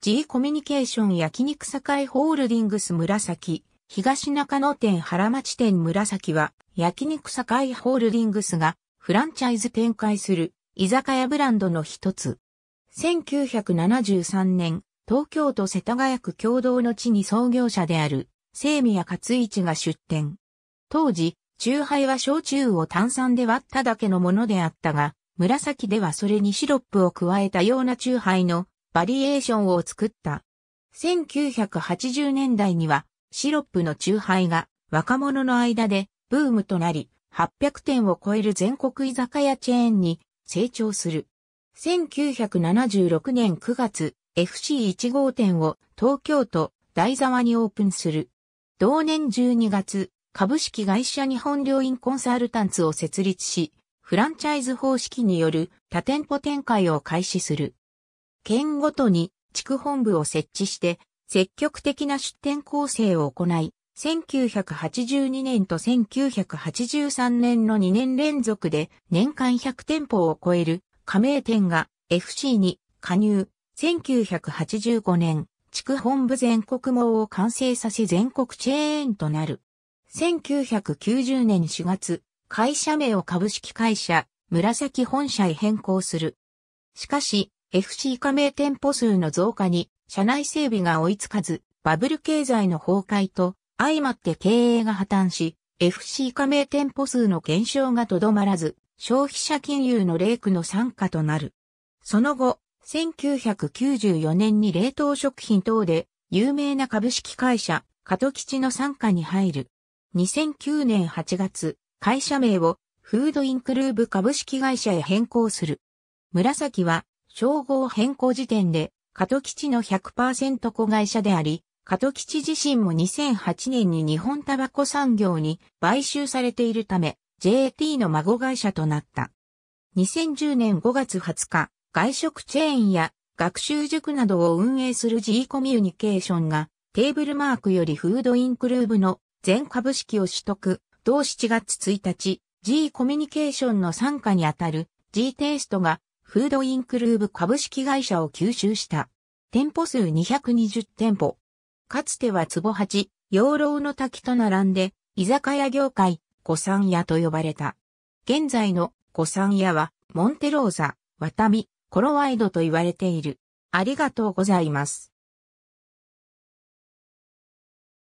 G コミュニケーション焼肉堺ホールディングス紫、東中野店原町店紫は、焼肉堺ホールディングスが、フランチャイズ展開する、居酒屋ブランドの一つ。1973年、東京都世田谷区共同の地に創業者である、清宮勝一が出店。当時、中杯は焼酎を炭酸で割っただけのものであったが、紫ではそれにシロップを加えたような中杯のバリエーションを作った。1980年代にはシロップの酎ハイが若者の間でブームとなり、800店を超える全国居酒屋チェーンに成長する。1976年9月、FC1 号店を東京都台沢にオープンする。同年12月、株式会社日本料院コンサルタンツを設立し、フランチャイズ方式による多店舗展開を開始する。県ごとに地区本部を設置して、積極的な出店構成を行い、1982年と1983年の2年連続で年間100店舗を超える加盟店が FC に加入。1985年、地区本部全国網を完成させ全国チェーンとなる。1990年4月、会社名を株式会社、紫本社へ変更する。しかし、FC 加盟店舗数の増加に、社内整備が追いつかず、バブル経済の崩壊と、相まって経営が破綻し、FC 加盟店舗数の減少がとどまらず、消費者金融のレイクの参加となる。その後、1994年に冷凍食品等で有名な株式会社、加藤吉の参加に入る。2009年8月、会社名をフードインクルーブ株式会社へ変更する。紫は称号変更時点で、加藤吉の100%子会社であり、加藤吉自身も2008年に日本タバコ産業に買収されているため、JT の孫会社となった。2010年5月20日、外食チェーンや学習塾などを運営する G コミュニケーションがテーブルマークよりフードインクルーブの全株式を取得。同7月1日、G コミュニケーションの参加にあたる G テイストがフードインクルーブ株式会社を吸収した。店舗数220店舗。かつては壺八、養老の滝と並んで、居酒屋業界、古三屋と呼ばれた。現在の古三屋は、モンテローザ、ワタミ、コロワイドと言われている。ありがとうございます。